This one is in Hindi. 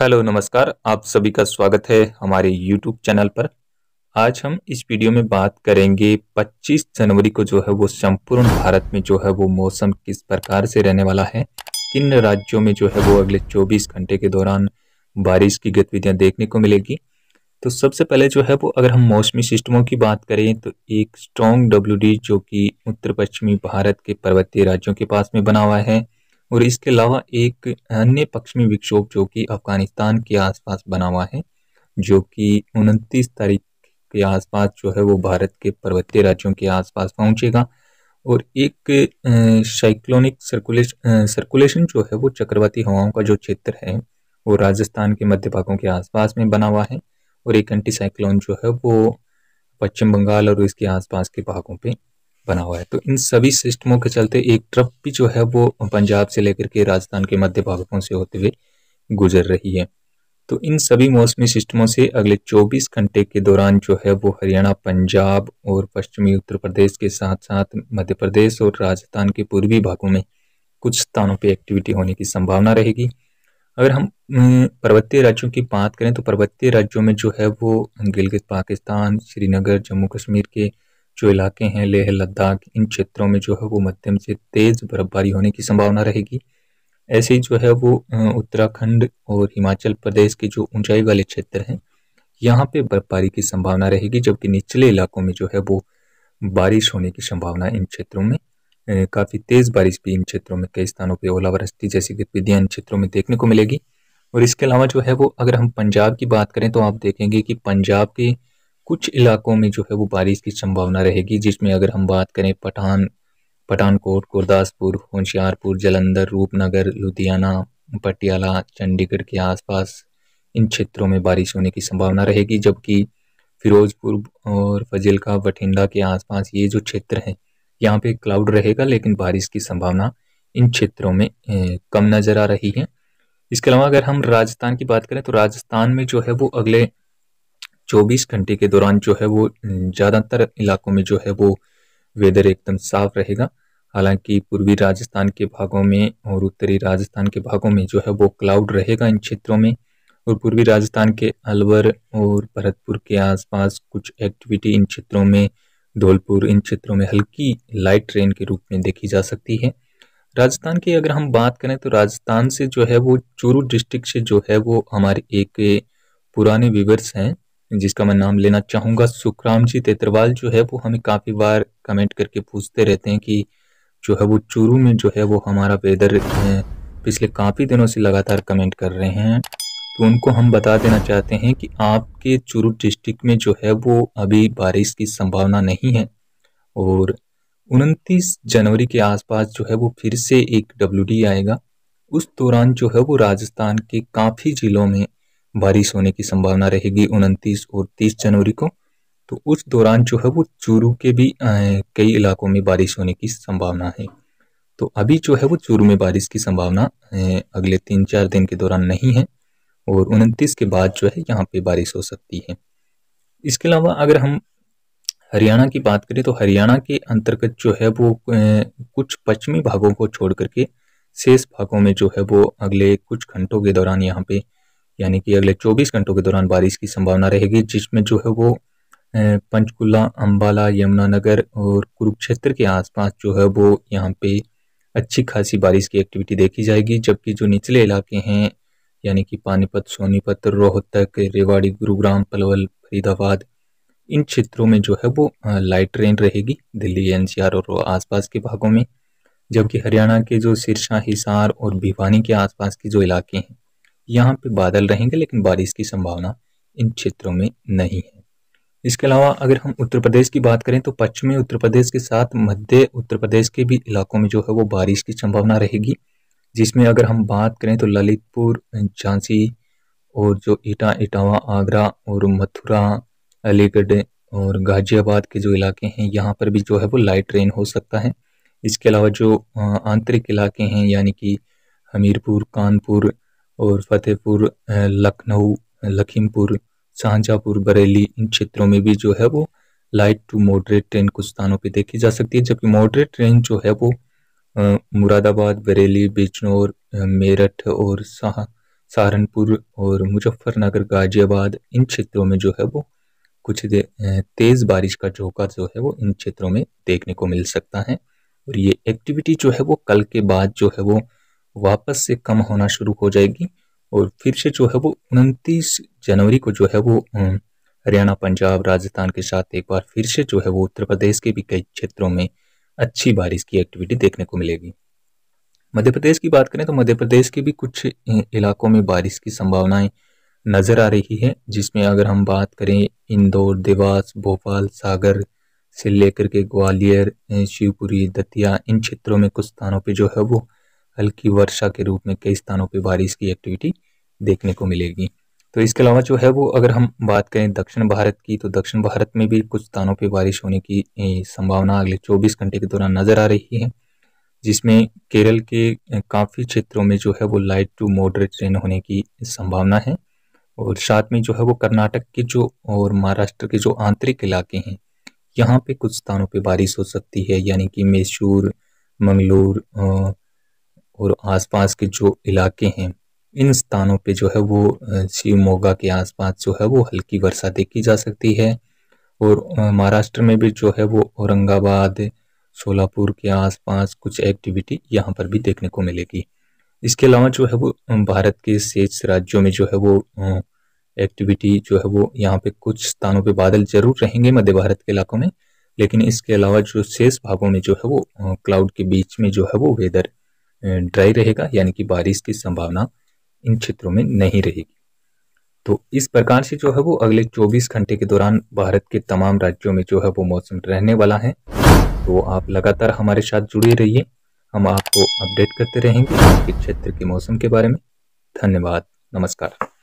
हेलो नमस्कार आप सभी का स्वागत है हमारे यूट्यूब चैनल पर आज हम इस वीडियो में बात करेंगे 25 जनवरी को जो है वो संपूर्ण भारत में जो है वो मौसम किस प्रकार से रहने वाला है किन राज्यों में जो है वो अगले 24 घंटे के दौरान बारिश की गतिविधियां देखने को मिलेगी तो सबसे पहले जो है वो अगर हम मौसमी सिस्टमों की बात करें तो एक स्ट्रॉन्ग डब्ल्यू जो कि उत्तर पश्चिमी भारत के पर्वतीय राज्यों के पास में बना हुआ है और इसके अलावा एक अन्य पश्चिमी विक्षोभ जो कि अफगानिस्तान के आसपास बना हुआ है जो कि उनतीस तारीख के आसपास जो है वो भारत के पर्वतीय राज्यों के आसपास पहुंचेगा और एक साइक्लोनिक सर्कुलेश सर्कुलेशन जो है वो चक्रवाती हवाओं का जो क्षेत्र है वो राजस्थान के मध्य भागों के आसपास में बना हुआ है और एक एंटी साइक्लोन जो है वो पश्चिम बंगाल और इसके आसपास के भागों पे बना हुआ है तो इन सभी सिस्टमों के चलते एक ट्रफ भी जो है वो पंजाब से लेकर के राजस्थान के मध्य भागों से होते हुए गुजर रही है तो इन सभी मौसमी सिस्टमों से अगले 24 घंटे के दौरान जो है वो हरियाणा पंजाब और पश्चिमी उत्तर प्रदेश के साथ साथ मध्य प्रदेश और राजस्थान के पूर्वी भागों में कुछ स्थानों पे एक्टिविटी होने की संभावना रहेगी अगर हम पर्वतीय राज्यों की बात करें तो पर्वतीय राज्यों में जो है वो गिलगित पाकिस्तान श्रीनगर जम्मू कश्मीर के जो इलाके हैं लेह लद्दाख इन क्षेत्रों में जो है वो मध्यम से तेज़ बर्फबारी होने की संभावना रहेगी ऐसे ही जो है वो उत्तराखंड और हिमाचल प्रदेश के जो ऊंचाई वाले क्षेत्र हैं यहाँ पे बर्फबारी की संभावना रहेगी जबकि निचले इलाकों में जो है वो बारिश होने की संभावना इन क्षेत्रों में काफ़ी तेज़ बारिश भी इन क्षेत्रों में कई स्थानों पर ओलावृष्टि जैसी गतिविधियाँ इन क्षेत्रों में देखने को मिलेगी और इसके अलावा जो है वो अगर हम पंजाब की बात करें तो आप देखेंगे कि पंजाब के कुछ इलाकों में जो है वो बारिश की संभावना रहेगी जिसमें अगर हम बात करें पठान पठानकोट गुरदासपुर होशियारपुर जलंधर रूपनगर लुधियाना पटियाला चंडीगढ़ के आसपास इन क्षेत्रों में बारिश होने की संभावना रहेगी जबकि फिरोजपुर और फजिलका बठिंडा के आसपास ये जो क्षेत्र हैं यहाँ पे क्लाउड रहेगा लेकिन बारिश की संभावना इन क्षेत्रों में कम नज़र आ रही है इसके अलावा अगर हम राजस्थान की बात करें तो राजस्थान में जो है वो अगले 24 घंटे के दौरान जो है वो ज़्यादातर इलाकों में जो है वो वेदर एकदम साफ रहेगा हालांकि पूर्वी राजस्थान के भागों में और उत्तरी राजस्थान के भागों में जो है वो क्लाउड रहेगा इन क्षेत्रों में और पूर्वी राजस्थान के अलवर और भरतपुर के आसपास कुछ एक्टिविटी इन क्षेत्रों में धौलपुर इन क्षेत्रों में हल्की लाइट रेन के रूप में देखी जा सकती है राजस्थान की अगर हम बात करें तो राजस्थान से जो है वो चूरू डिस्ट्रिक्ट से जो है वो हमारे एक पुराने व्यूवर्स हैं जिसका मैं नाम लेना चाहूँगा सुखराम जी तेतरवाल जो है वो हमें काफ़ी बार कमेंट करके पूछते रहते हैं कि जो है वो चूरू में जो है वो हमारा वेदर पिछले काफ़ी दिनों से लगातार कमेंट कर रहे हैं तो उनको हम बता देना चाहते हैं कि आपके चूरू डिस्ट्रिक्ट में जो है वो अभी बारिश की संभावना नहीं है और उनतीस जनवरी के आसपास जो है वो फिर से एक डब्ल्यू आएगा उस दौरान जो है वो राजस्थान के काफ़ी ज़िलों में बारिश होने की संभावना रहेगी उनतीस और तीस जनवरी को तो उस दौरान जो है वो चूरू के भी कई इलाकों में बारिश होने की संभावना है तो अभी जो है वो चूरू में बारिश की संभावना अगले तीन चार दिन के दौरान नहीं है और उनतीस के बाद जो है यहाँ पे बारिश हो सकती है इसके अलावा अगर हम हरियाणा की बात करें तो हरियाणा के अंतर्गत जो है वो कुछ पश्चिमी भागों को छोड़ करके शेष भागों में जो है वो अगले कुछ घंटों के दौरान यहाँ पे यानी कि अगले 24 घंटों के दौरान बारिश की संभावना रहेगी जिसमें जो है वो पंचकुला अम्बाला यमुनानगर और कुरुक्षेत्र के आसपास जो है वो यहाँ पे अच्छी खासी बारिश की एक्टिविटी देखी जाएगी जबकि जो निचले इलाके हैं यानी कि पानीपत सोनीपत रोहतक रेवाड़ी गुरुग्राम पलवल फरीदाबाद इन क्षेत्रों में जो है वो लाइट रेन रहेगी दिल्ली एनसीआर और आसपास के भागों में जबकि हरियाणा के जो सिरसा हिसार और भिवानी के आसपास के जो इलाके हैं यहाँ पे बादल रहेंगे लेकिन बारिश की संभावना इन क्षेत्रों में नहीं है इसके अलावा अगर हम उत्तर प्रदेश की बात करें तो पश्चिमी उत्तर प्रदेश के साथ मध्य उत्तर प्रदेश के भी इलाकों में जो है वो बारिश की संभावना रहेगी जिसमें अगर हम बात करें तो ललितपुर झांसी और जो ईटा इटावा आगरा और मथुरा अलीगढ़ और गाजियाबाद के जो इलाके हैं यहाँ पर भी जो है वो लाइट रेन हो सकता है इसके अलावा जो आंतरिक इलाके हैं यानी कि हमीरपुर कानपुर और फतेहपुर लखनऊ लखीमपुर शाहजहाँपुर बरेली इन क्षेत्रों में भी जो है वो लाइट टू मॉडरेट ट्रेन कुछ स्थानों पर देखी जा सकती है जबकि मॉडरेट ट्रेन जो है वो मुरादाबाद बरेली बिजनौर मेरठ और सहारनपुर और मुजफ्फरनगर गाजियाबाद इन क्षेत्रों में जो है वो कुछ तेज़ बारिश का झोंका जो है वो इन क्षेत्रों में देखने को मिल सकता है और ये एक्टिविटी जो है वो कल के बाद जो है वो वापस से कम होना शुरू हो जाएगी और फिर से जो है वो उनतीस जनवरी को जो है वो हरियाणा पंजाब राजस्थान के साथ एक बार फिर से जो है वो उत्तर प्रदेश के भी कई क्षेत्रों में अच्छी बारिश की एक्टिविटी देखने को मिलेगी मध्य प्रदेश की बात करें तो मध्य प्रदेश के भी कुछ इलाकों में बारिश की संभावनाएं नज़र आ रही है जिसमें अगर हम बात करें इंदौर देवास भोपाल सागर से लेकर के ग्वालियर शिवपुरी दतिया इन क्षेत्रों में कुछ स्थानों पर जो है वो हल्की वर्षा के रूप में कई स्थानों पर बारिश की एक्टिविटी देखने को मिलेगी तो इसके अलावा जो है वो अगर हम बात करें दक्षिण भारत की तो दक्षिण भारत में भी कुछ स्थानों पर बारिश होने की संभावना अगले 24 घंटे के दौरान नज़र आ रही है जिसमें केरल के काफ़ी क्षेत्रों में जो है वो लाइट टू मॉडरेट रेन होने की संभावना है और साथ में जो है वो कर्नाटक के जो और महाराष्ट्र के जो आंतरिक इलाके हैं यहाँ पे कुछ स्थानों पे बारिश हो सकती है यानी कि मैसूर मंगलोर और आसपास के जो इलाके हैं इन स्थानों पे जो है वो शिवमोगा के आसपास जो है वो हल्की वर्षा देखी जा सकती है और महाराष्ट्र में भी जो है वो औरंगाबाद सोलापुर के आसपास कुछ एक्टिविटी यहाँ पर भी देखने को मिलेगी इसके अलावा जो है वो भारत के शेष राज्यों में जो है वो एक्टिविटी जो है वो यहाँ पे कुछ स्थानों पे बादल जरूर रहेंगे मध्य भारत के इलाकों में लेकिन इसके अलावा जो शेष भागों में जो है वो क्लाउड के बीच में जो है वो वेदर ड्राई रहेगा यानी कि बारिश की संभावना इन क्षेत्रों में नहीं रहेगी तो इस प्रकार से जो है वो अगले 24 घंटे के दौरान भारत के तमाम राज्यों में जो है वो मौसम रहने वाला है तो आप लगातार हमारे साथ जुड़े रहिए हम आपको अपडेट करते रहेंगे आपके क्षेत्र के मौसम के बारे में धन्यवाद नमस्कार